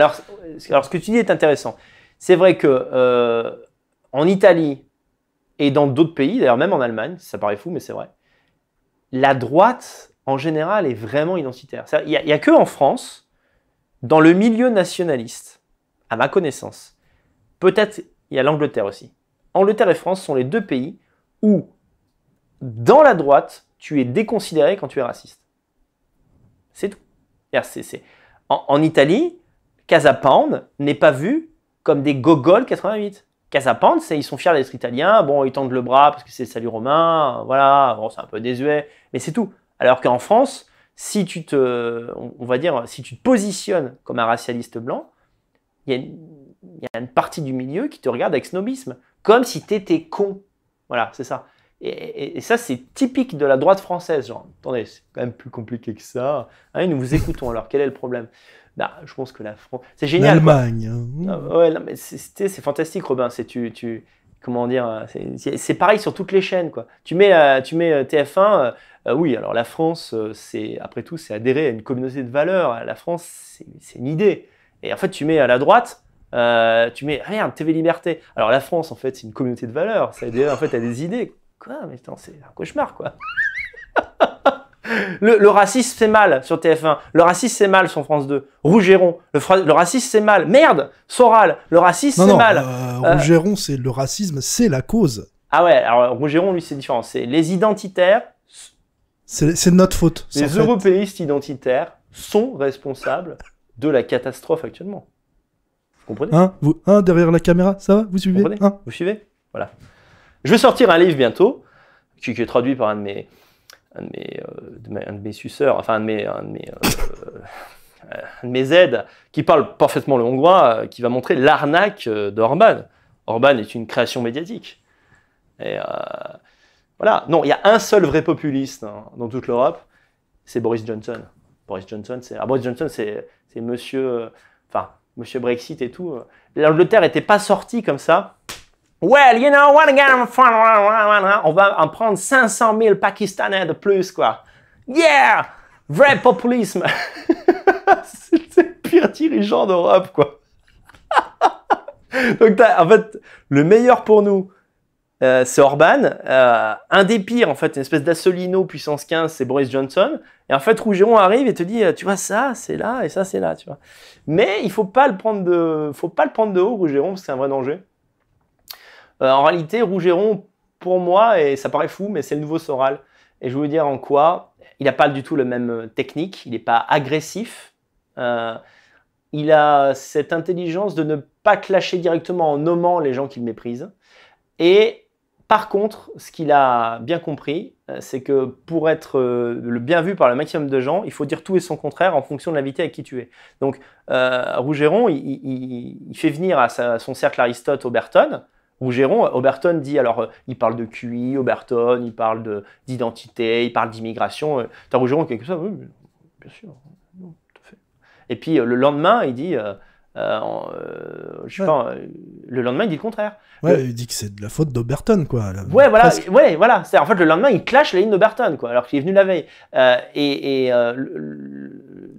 Alors, ce que tu dis est intéressant. C'est vrai que euh, en Italie et dans d'autres pays, d'ailleurs même en Allemagne, ça paraît fou, mais c'est vrai, la droite, en général, est vraiment identitaire. Il n'y a, que en France, dans le milieu nationaliste, à ma connaissance, peut-être il y a l'Angleterre aussi. Angleterre et France sont les deux pays où, dans la droite, tu es déconsidéré quand tu es raciste. C'est tout. en Italie, Casapound n'est pas vu comme des gogoles 88. Casapound, c'est ils sont fiers d'être italiens, bon, ils tendent le bras parce que c'est le salut romain, voilà, bon, c'est un peu désuet, mais c'est tout. Alors qu'en France, si tu te, on va dire, si tu te positionnes comme un racialiste blanc, il y, y, a une partie du milieu qui te regarde avec snobisme, comme si tu étais con. Voilà, c'est ça. Et, ça, c'est typique de la droite française. Genre, attendez, c'est quand même plus compliqué que ça. Ah nous vous écoutons, alors quel est le problème bah, je pense que la France. C'est génial. L'Allemagne. Hein. Ah, ouais, c'est fantastique, Robin. C'est tu, tu, comment dire, euh, c'est pareil sur toutes les chaînes. Quoi. Tu, mets, euh, tu mets euh, TF1, oui, alors la France, c'est après tout, c'est adhérer à une communauté de valeurs. La France, c'est une idée. Et en fait, tu mets à la droite, tu mets, ah rien. TV Liberté. Alors la France, en fait, c'est une communauté de valeurs. Ça en fait à des idées. Quoi Mais c'est un cauchemar, quoi. le, racisme, c'est mal sur TF1. Le racisme, c'est mal sur France 2. Rougeron, le, le racisme, c'est mal. Merde, Soral, le racisme, c'est mal. non, euh, euh, Rougeron, c'est le racisme, c'est la cause. Ah ouais, alors Rougeron, lui, c'est différent. C'est les identitaires. C'est notre faute. Les européistes identitaires sont responsables de la catastrophe actuellement. Vous comprenez hein, vous, hein, derrière la caméra, ça va Vous suivez hein vous suivez Voilà. Je vais sortir un livre bientôt, qui, est traduit par un de mes, un de mes, euh, de mes suceurs, enfin euh, un de mes, aides, qui parle parfaitement le hongrois, euh, qui va montrer l'arnaque d'Orban. Orban est une création médiatique. Et voilà. Non, il y a un seul vrai populiste hein, dans toute l'Europe, c'est Boris Johnson. Boris Johnson, c'est ah, Boris Johnson, c'est Monsieur, enfin Monsieur Brexit et tout. L'Angleterre n'était pas sortie comme ça Well, you know again, On va en prendre 500 000 Pakistanais de plus, quoi. Yeah! Vrai populisme! c'est le pire dirigeant d'Europe, quoi. Donc, en fait, le meilleur pour nous, euh, c'est Orban. Euh, un des pires, en fait, une espèce d'Assolino puissance 15, c'est Boris Johnson. Et en fait, Rougeron arrive et te dit, euh, tu vois, ça, c'est là, et ça, c'est là, tu vois. Mais il faut pas le prendre de, faut pas le prendre de haut, Rougeron, parce que c'est un vrai danger. Euh, en réalité, Rougeron, pour moi, et ça paraît fou, mais c'est le nouveau Soral. Et je veux dire en quoi, il n'a pas du tout la même euh, technique, il n'est pas agressif. Euh, il a cette intelligence de ne pas clasher directement en nommant les gens qu'il méprise. Et par contre, ce qu'il a bien compris, c'est que pour être le bien vu par le maximum de gens, il faut dire tout et son contraire en fonction de l'invité avec qui tu es. Donc, euh, Rougeron, il, fait venir à, son cercle Aristote au Rougeron, Oberton dit, alors, euh, il parle de QI, Oberton, il parle d'identité, il parle d'immigration. Euh, T'as Rougeron quelque chose oui, bien sûr, tout à fait. Et puis euh, le lendemain, il dit, je sais pas, le lendemain, il dit le contraire. Ouais, il dit que c'est de la faute d'Oberton, quoi. ouais, voilà, ouais, voilà. C'est en fait le lendemain, il clash la ligne d'Oberton, quoi, alors qu'il est venu la veille. et, et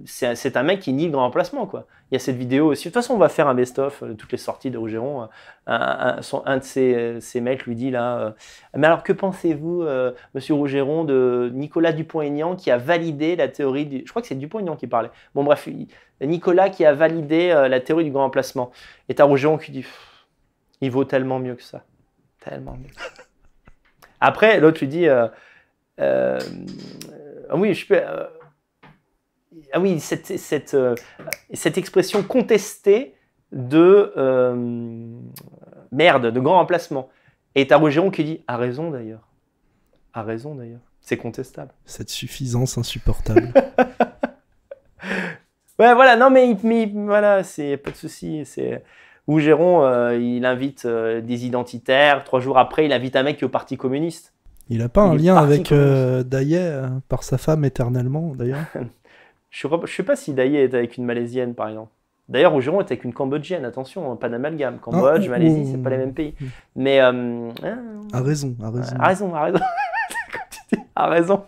c'est un mec qui le grand emplacement, quoi. Il y a cette vidéo aussi. De toute façon, on va faire un best-of de euh, toutes les sorties de Rougeron. Euh, un, de euh, ces, mecs lui dit là Mais alors, que pensez-vous, monsieur Rougeron, de Nicolas Dupont-Aignan qui a validé la théorie du. Je crois que c'est Dupont-Aignan qui parlait. Bon, bref, Nicolas qui a validé la théorie du grand emplacement. Et t'as Rougeron qui dit Il vaut tellement mieux que ça. Tellement mieux. Après, l'autre lui dit oui, je peux ah oui, cette, cette, euh, expression contestée de euh, merde, de grand remplacement. Et t'as Rogeron qui dit a raison d'ailleurs. A raison d'ailleurs. C'est contestable. Cette suffisance insupportable. ouais, voilà, non, mais, mais voilà, c'est pas de souci. C'est Géron, euh, il invite des identitaires. Trois jours après, il invite un mec qui est au Parti communiste. Il n'a pas un lien avec Daïe, par sa femme éternellement, d'ailleurs Je ne sais pas si Daïe est avec une Malaisienne, par exemple. D'ailleurs, Rougeron est avec une Cambodgienne, attention, hein, pas d'amalgame. Ah, Cambodge, ce oh, Malaisie, c'est oh, pas les oh. mêmes pays. Mais. Euh, a ah. raison, a raison. A raison, a raison. a raison.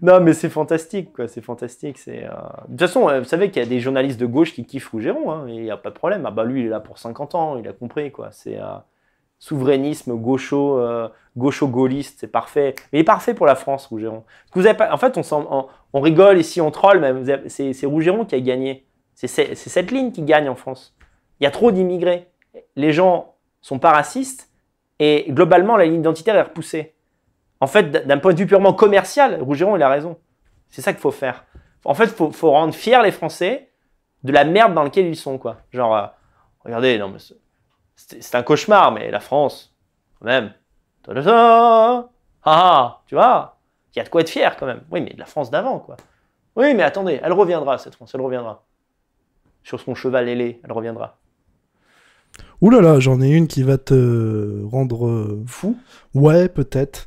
Non, mais c'est fantastique, quoi. C'est fantastique. C'est, Jason, euh, De toute façon, euh, vous savez qu'il y a des journalistes de gauche qui kiffent Rougeron, hein, il n'y a pas de problème. Ah bah lui, il est là pour 50 ans, il a compris, quoi. C'est souverainisme gaucho, euh, gaucho-gaulliste, c'est parfait. Mais il est parfait pour la France, Rougeron. en fait, on, on, rigole ici, on troll, mais c'est Rougeron qui a gagné. C'est cette ligne qui gagne en France. Il y a trop d'immigrés. Les gens sont pas racistes et globalement, la ligne identitaire est repoussée. En fait, d'un point de vue purement commercial, Rougeron, il a raison. C'est ça qu'il faut faire. En fait, il faut, rendre fiers les Français de la merde dans laquelle ils sont. quoi. Genre, euh, regardez, non, mais c'est un cauchemar, mais la France, quand même. Ah, ah tu vois, il y a de quoi être fier quand même. Oui, mais de la France d'avant, quoi. Oui, mais attendez, elle reviendra, cette France, elle reviendra. Sur son cheval ailé, elle reviendra. Ouh là là, j'en ai une qui va te rendre euh, fou. Ouais, peut-être.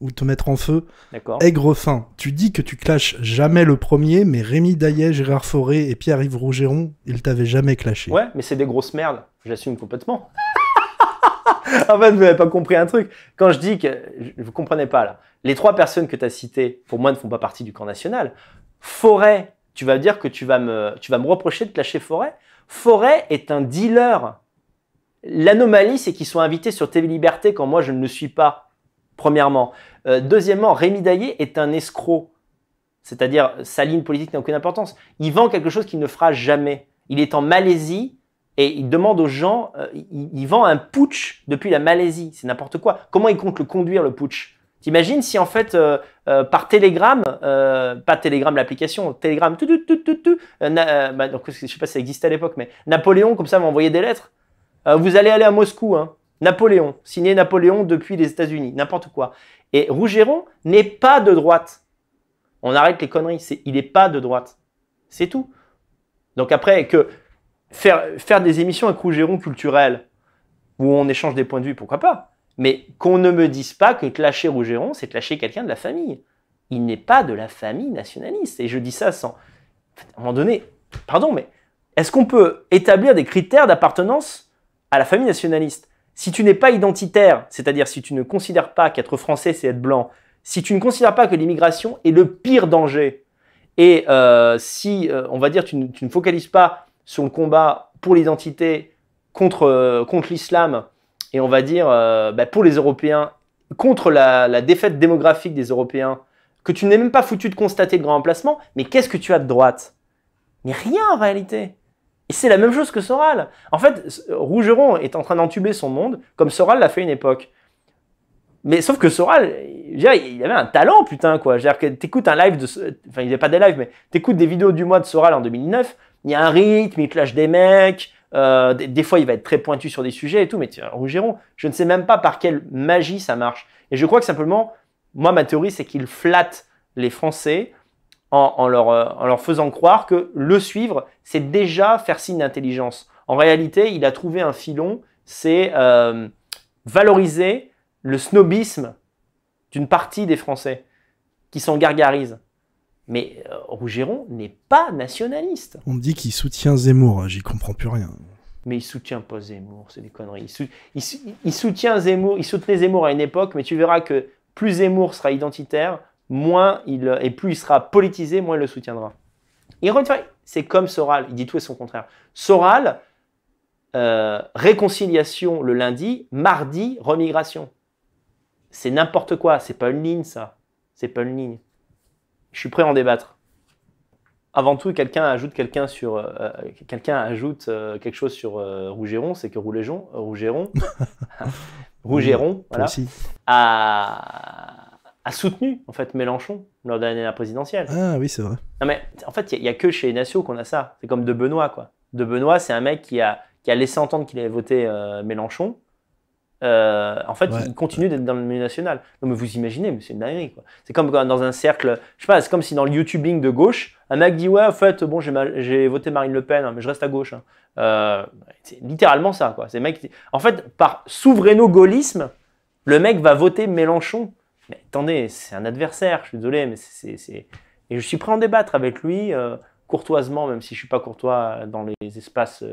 Ou te mettre en feu. D'accord. Aigre fin. Tu dis que tu clashes jamais le premier, mais Rémi Daillet, Gérard Forêt et Pierre-Yves Rougeron, ils t'avaient jamais clashé. Ouais, mais c'est des grosses merdes je complètement. en fait, vous n'avez pas compris un truc. Quand je dis que je, vous comprenais pas là, les trois personnes que tu as citées, pour moi, ne font pas partie du camp national. Forêt, tu vas dire que tu vas me, tu vas me reprocher de lâcher Forêt. Forêt est un dealer. L'anomalie, c'est qu'ils sont invités sur TV Liberté quand moi je ne le suis pas, premièrement. Euh, deuxièmement, Rémi Daillé est un escroc. C'est-à-dire, sa ligne politique n'a aucune importance. Il vend quelque chose qu'il ne fera jamais. Il est en Malaisie et il demande aux gens, euh, il, vend un putsch depuis la Malaisie, c'est n'importe quoi. Comment il compte le conduire, le putsch T'imagines si en fait, euh, euh, par Telegram, pas Telegram l'application, Telegram, tout tu, tu, tu bah, donc, je sais pas si ça existait à l'époque, mais Napoléon, comme ça, m'a envoyé des lettres. vous allez aller à Moscou, hein. Napoléon, signé Napoléon depuis les États-Unis, n'importe quoi. Et Rougeron n'est pas de droite. On arrête les conneries, c'est il n'est pas de droite. C'est tout. Donc après, que faire, faire des émissions à Rougeron culturel où on échange des points de vue, pourquoi pas Mais qu'on ne me dise pas que clasher Rougeron, c'est clasher quelqu'un de la famille. Il n'est pas de la famille nationaliste. Et je dis ça sans. À un moment donné, pardon, mais est-ce qu'on peut établir des critères d'appartenance à la famille nationaliste Si tu n'es pas identitaire, c'est-à-dire si tu ne considères pas qu'être français, c'est être blanc, si tu ne considères pas que l'immigration est le pire danger, et euh, si, euh, on va dire, tu tu ne focalises pas sur le combat pour l'identité contre, euh, contre l'islam et on va dire euh, bah, pour les Européens, contre la, défaite démographique des Européens, que tu n'es même pas foutu de constater le grand emplacement, mais qu'est-ce que tu as de droite Mais rien en réalité. Et c'est la même chose que Soral. En fait, Rougeron est en train d'entuber son monde, comme Soral l'a fait une époque. Mais sauf que Soral, il avait un talent, putain, quoi. j'ai l'air que t'écoutes un live de. Enfin, il n'y avait pas des lives, mais t'écoutes des vidéos du mois de Soral en 2009 il y a un rythme, il te des mecs. Euh, des, fois, il va être très pointu sur des sujets et tout, mais Rougeron, je ne sais même pas par quelle magie ça marche. Et je crois que simplement, moi, ma théorie, c'est qu'il flatte les Français euh, en, leur, faisant croire que le suivre, c'est déjà faire signe d'intelligence. En réalité, il a trouvé un filon, c'est euh, valoriser le snobisme d'une partie des Français qui s'en gargarise. Mais euh, Rougeron n'est pas nationaliste. On me dit qu'il soutient Zemmour, hein, j'y comprends plus rien. Mais il soutient pas Zemmour, c'est des conneries. Il, soutient Zemmour, il soutenait Zemmour à une époque, mais tu verras que plus Zemmour sera identitaire, moins il et plus il sera politisé, moins il le soutiendra. c'est comme Soral, il dit tout et son contraire. Soral, euh, réconciliation le lundi, mardi, remigration. C'est n'importe quoi, c'est pas une ligne ça. C'est pas une ligne. Je suis prêt à en débattre. Avant tout, quelqu'un ajoute, quelqu'un sur, euh, euh, quelqu'un euh, quelque chose sur Rougeron, c'est que Rougeron, Rougeron, a, soutenu en fait Mélenchon lors de la présidentielle. Ah oui, c'est vrai. mais en fait, il n'y a, que chez les qu'on a ça. C'est comme de Benoît quoi. De Benoît, c'est un mec qui a laissé entendre qu'il avait voté Mélenchon euh, en fait, il continue d'être dans le milieu national. mais vous imaginez, mais c'est une dinguerie. C'est comme dans un cercle, je sais pas, c'est comme si dans le YouTubing de gauche, un mec dit Ouais, en fait, bon, j'ai, voté Marine Le Pen, hein, mais je reste à gauche. Hein. Euh, c'est littéralement ça. Quoi. C'est mec En fait, par souveraino-gaullisme, le mec va voter Mélenchon. Mais attendez, c'est un adversaire, je suis désolé, mais c'est. Et je suis prêt à en débattre avec lui. Euh, courtoisement, même si je suis pas courtois dans les espaces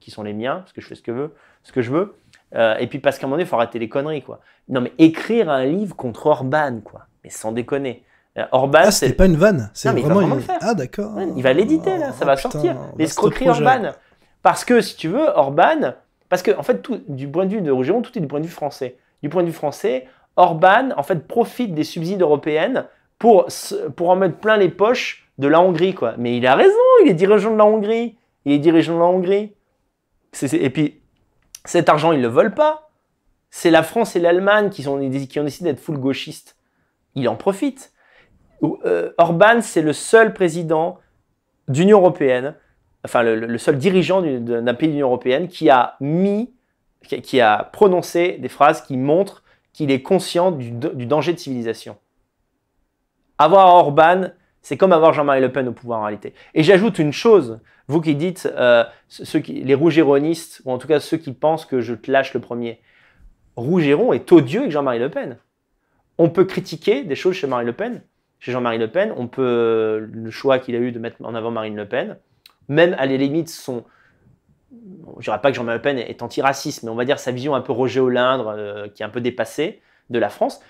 qui sont les miens, parce que je fais ce que, veux, ce que je veux, euh, et puis parce qu'à un moment donné, il faut arrêter les conneries, quoi. Non, mais écrire un livre contre Orban, quoi. Mais sans déconner. Euh, Orban, ah, c'est pas une vanne. C'est vraiment, il va Ah, d'accord. Il va l'éditer, là. Ça va oh, putain, sortir. L'escroquerie bah, Orban. Parce que, si tu veux, Orban. Parce que, en fait, tout, du point de vue de Rougeron, tout est du point de vue français. Du point de vue français, Orban, en fait, profite des subsides européennes pour, pour en mettre plein les poches de la Hongrie, quoi. Mais il a raison, il est dirigeant de la Hongrie. Il est dirigeant de la Hongrie. et puis, cet argent, ils ne le veulent pas. C'est la France et l'Allemagne qui, ont décidé d'être full gauchistes. Ils en profitent. Orbán, euh, Orban, c'est le seul président d'Union européenne, enfin le, seul dirigeant d'un pays d'Union européenne qui a mis, qui, a prononcé des phrases qui montrent qu'il est conscient du, du danger de civilisation avoir Orban c'est comme avoir Jean-Marie Le Pen au pouvoir en réalité. Et j'ajoute une chose, vous qui dites, euh, ceux qui, les rougeronistes, ou en tout cas ceux qui pensent que je te lâche le premier, Rougeron est odieux avec Jean-Marie Le Pen. On peut critiquer des choses chez Marie Le Pen, chez Jean-Marie Le Pen, on peut euh, le choix qu'il a eu de mettre en avant Marine Le Pen, même à les limites son, je dirais pas que Jean-Marie Le Pen est antiraciste, mais on va dire sa vision un peu Roger euh, qui est un peu dépassée de la France.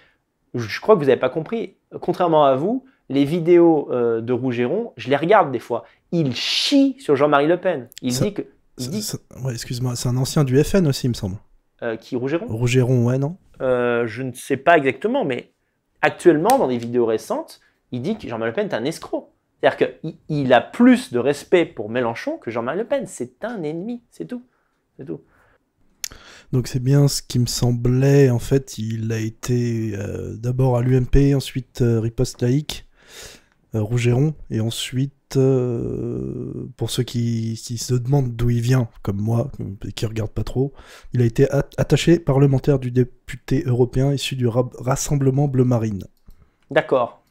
Je crois que vous n'avez pas compris. Contrairement à vous, les vidéos euh, de Rougeron, je les regarde des fois. Il chie sur Jean-Marie Le Pen. Il dit que. excuse-moi, c'est un ancien du FN aussi, il me semble. Euh, qui Rougeron Rougeron, ouais, non euh, Je ne sais pas exactement, mais actuellement, dans des vidéos récentes, il dit que Jean-Marie Le Pen est un escroc. C'est-à-dire qu'il a plus de respect pour Mélenchon que Jean-Marie Le Pen. C'est un ennemi, c'est tout. C'est tout. Donc c'est bien ce qui me semblait. En fait, il a été d'abord à l'UMP, ensuite riposte laïque. Euh, Rougeron. Et ensuite, euh, pour ceux qui, se demandent d'où il vient, comme moi, qui regarde pas trop, il a été attaché parlementaire du député européen issu du Rassemblement Bleu Marine. D'accord.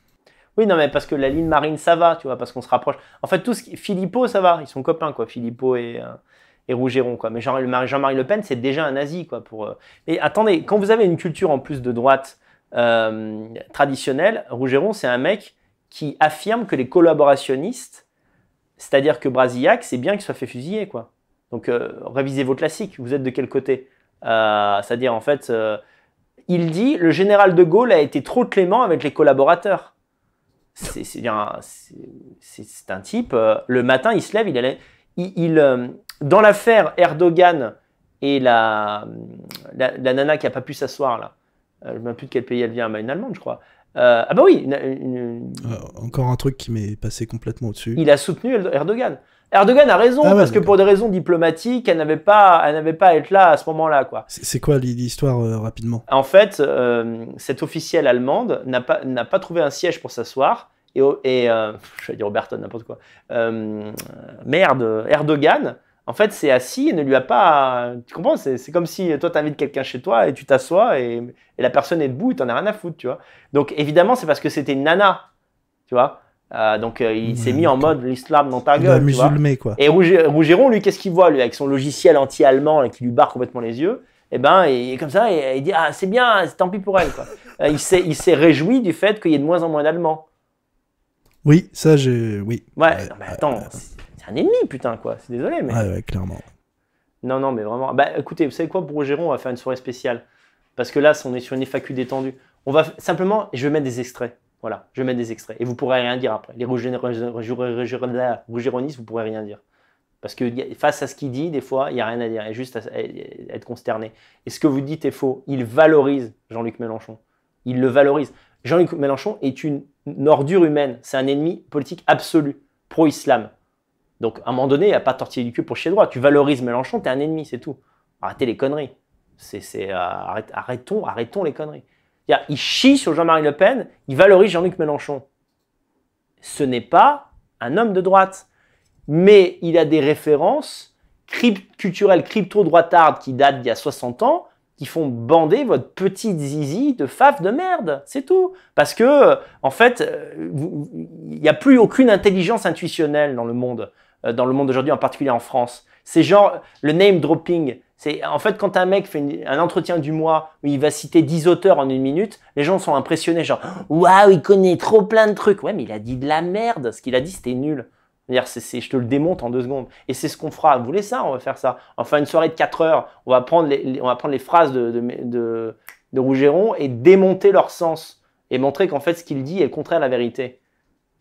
Oui, non, mais parce que la ligne marine, ça va, tu vois, parce qu'on se rapproche. En fait, tout ce qui. Philippot, ça va, ils sont copains, quoi, Philippot et, euh, Rougeron, quoi. Mais Jean-Marie Le Pen, c'est déjà un nazi, quoi. Pour, Et attendez, quand vous avez une culture en plus de droite traditionnelle, Rougeron, c'est un mec qui affirme que les collaborationnistes, c'est-à-dire que Brasillac, c'est bien qu'il soit fait fusiller, quoi. Donc euh, révisez vos classiques, vous êtes de quel côté euh, C'est-à-dire en fait, euh, il dit le général de Gaulle a été trop clément avec les collaborateurs. C'est un, un, type, le matin il se lève, il, allait, il, dans l'affaire Erdogan et la, la, nana qui n'a pas pu s'asseoir là, je ne me de quel pays elle vient, mais une Allemande je crois, euh, ah bah oui. Euh, encore un truc qui m'est passé complètement au-dessus. Il a soutenu Erdogan. Erdogan a raison, ah parce que pour des raisons diplomatiques, elle n'avait pas, elle pas à être là à ce moment-là. quoi. C'est quoi l'histoire euh, rapidement En fait, cette officielle allemande n'a pas, trouvé un siège pour s'asseoir. Et, et je vais dire Roberton, n'importe quoi. merde, Erdogan en fait, c'est assis et ne lui a pas. Tu comprends C'est comme si euh, toi, t'invites quelqu'un chez toi et tu t'assois et, la personne est debout et t'en as rien à foutre, tu vois. Donc, évidemment, c'est parce que c'était une nana, tu vois. Euh, donc, euh, il s'est mis en mode l'islam dans ta gueule. quoi. Et Rougeron, lui, qu'est-ce qu'il voit, lui, avec son logiciel anti-allemand qui lui barre complètement les yeux Eh ben, il comme ça il dit Ah, c'est bien, c'est tant pis pour elle, quoi. il s'est réjoui du fait qu'il y ait de moins en moins d'Allemands. Oui, ça, j'ai. Oui. Ouais, mais attends un ennemi, putain, quoi. C'est désolé, mais. Ouais, clairement. Non, non, mais vraiment. Bah, écoutez, vous savez quoi, Pour Gérond, on va faire une soirée spéciale. Parce que là, on est sur une FAQ détendue. On va simplement, je vais mettre des extraits. Voilà, je vais mettre des extraits. Et vous pourrez rien dire après. Les Géronistes, vous pourrez rien dire. Parce que face à ce qu'il dit, des fois, il n'y a rien à dire. Il y juste à, être consterné. Et ce que vous dites est faux. Il valorise Jean-Luc Mélenchon. Il le valorise. Jean-Luc Mélenchon est une ordure humaine. C'est un ennemi politique absolu, pro-islam. Donc, à un moment donné, il n'y a pas de tortiller du cul pour chier droit. Tu valorises Mélenchon, es un ennemi, c'est tout. Arrêtez les conneries. C'est, euh, arrête, arrêtons, arrêtons les conneries. Il chie sur Jean-Marie Le Pen, il valorise Jean-Luc Mélenchon. Ce n'est pas un homme de droite. Mais il a des références culturelles crypto-droitardes qui datent d'il y a 60 ans, qui font bander votre petite zizi de fave de merde. C'est tout. Parce que, euh, en fait, euh, il n'y a plus aucune intelligence intuitionnelle dans le monde. Euh, dans le monde d'aujourd'hui, en particulier en France. C'est genre le name dropping. C'est en fait quand un mec fait un entretien du mois où il va citer 10 auteurs en une minute, les gens sont impressionnés genre waouh, il connaît trop plein de trucs. Ouais, mais il a dit de la merde, ce qu'il a dit c'était nul. C'est, je te le démonte en deux secondes. Et c'est ce qu'on fera. Vous voulez ça On va faire ça. Enfin, une soirée de 4 heures, on va prendre les, on va prendre les phrases de, de, Rougeron et démonter leur sens et montrer qu'en fait, ce qu'il dit est le contraire à la vérité.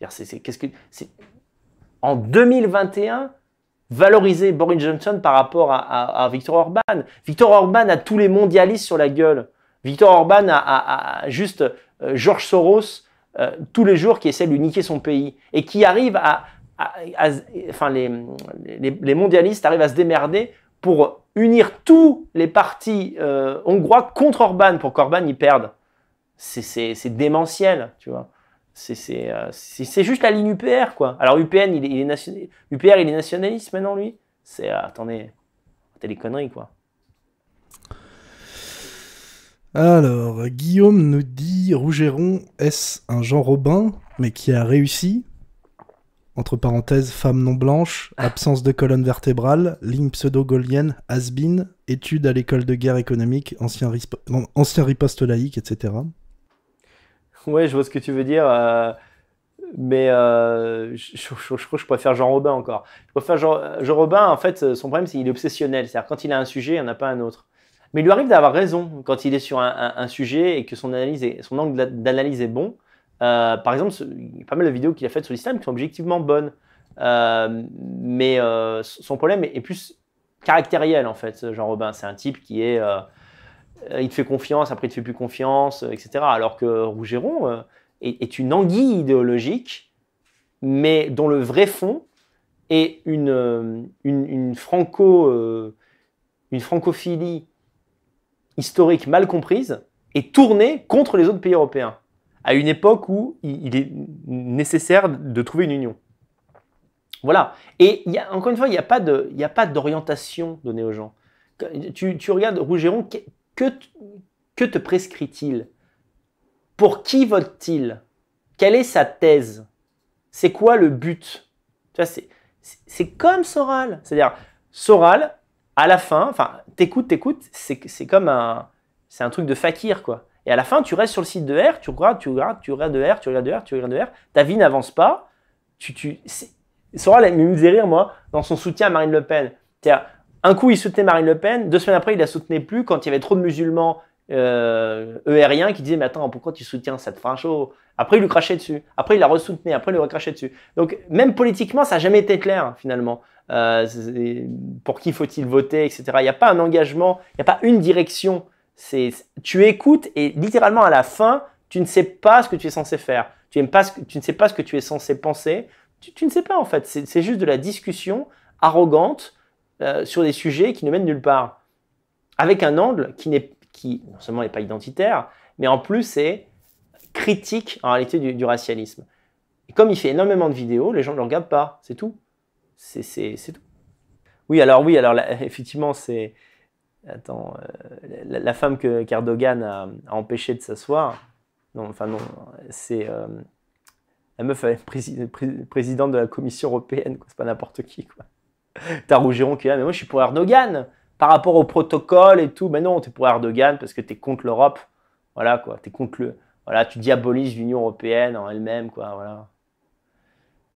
c'est, qu'est-ce que, c'est, en 2021 valoriser Boris Johnson par rapport à, à, Victor Orban. Victor Orban a tous les mondialistes sur la gueule. Victor Orban a, juste Georges euh, George Soros euh, tous les jours qui essaie de lui niquer son pays et qui arrive à... Enfin, les, mondialistes arrivent à se démerder pour unir tous les partis euh, hongrois contre Orban pour qu'Orban y perde. C'est démentiel, tu vois. Euh, c'est juste la ligne UPR, quoi. Alors, UPN, il est, UPR, il est nationaliste maintenant, lui C'est. Euh, attendez, t'as des conneries, quoi. Alors, Guillaume nous dit Rougeron, est-ce un Jean Robin, mais qui a réussi Entre parenthèses, femme non blanche, absence de colonne vertébrale, ligne pseudo-gaulienne, has études à l'école de guerre économique, ancien, ancien riposte laïque, etc. Ouais, je vois ce que tu veux dire. Euh, mais euh, je, crois que je préfère Jean Robin encore. Je préfère Jean, euh, Robin, en fait, son problème, c'est qu'il est obsessionnel. C'est-à-dire, quand il a un sujet, il n'y en a pas un autre. Mais il lui arrive d'avoir raison quand il est sur un, sujet et que son, analyse son angle d'analyse est bon. par exemple, il y a pas mal de vidéos qu'il a faites sur l'islam qui sont objectivement bonnes. mais son problème est, est, plus caractériel, en fait, Jean Robin. C'est un type qui est euh, il te fait confiance, après il te fait plus confiance, euh, etc. Alors que Rougeron euh, est, une anguille idéologique, mais dont le vrai fond est une, une, franco, une francophilie historique mal comprise et tournée contre les autres pays européens, à une époque où il est nécessaire de trouver une union. Voilà. Et y a, encore une fois, il n'y a pas d'orientation donnée aux gens. Tu, tu regardes Rougeron, que, te prescrit-il Pour qui vote-t-il Quelle est sa thèse C'est quoi le but C'est comme Soral. C'est-à-dire, Soral, à la fin, enfin, t'écoutes, t'écoutes, c'est comme un, c'est un truc de fakir, quoi. Et à la fin, tu restes sur le site de R, tu regardes, tu regardes, tu regardes de R, tu regardes de R, tu regardes de R, ta vie n'avance pas. Tu, tu, Soral me faisait rire, moi, dans son soutien à Marine Le Pen un coup, il soutenait Marine Le Pen. Deux semaines après, il la soutenait plus quand il y avait trop de musulmans euh, qui disaient Mais attends, pourquoi tu soutiens cette chaud Après, il lui crachait dessus. Après, il la ressoutenait. Après, il lui recrachait dessus. Donc, même politiquement, ça n'a jamais été clair, finalement. Euh, pour qui faut-il voter, etc. Il n'y a pas un engagement, il n'y a pas une direction. C'est, tu écoutes et littéralement à la fin, tu ne sais pas ce que tu es censé faire. Tu, ne sais pas ce que tu es censé penser. Tu, ne sais pas en fait. c'est juste de la discussion arrogante euh, sur des sujets qui ne mènent nulle part. Avec un angle qui, n'est, qui non seulement n'est pas identitaire, mais en plus est critique en réalité du, racialisme. Et comme il fait énormément de vidéos, les gens ne le regardent pas, c'est tout. C'est, c'est, tout. Oui, alors oui, alors effectivement, c'est... Attends, euh, la, femme que Cardogan a, empêché empêchée de s'asseoir, non, enfin non, c'est... Euh, la meuf, présidente de la Commission européenne, c'est pas n'importe qui. Quoi. T'as Rougeron qui est mais moi je suis pour Erdogan par rapport au protocole et tout. Mais non, t'es pour Erdogan parce que t'es contre l'Europe. Voilà quoi, t'es contre le. Voilà, tu diabolises l'Union européenne en elle-même quoi. Voilà.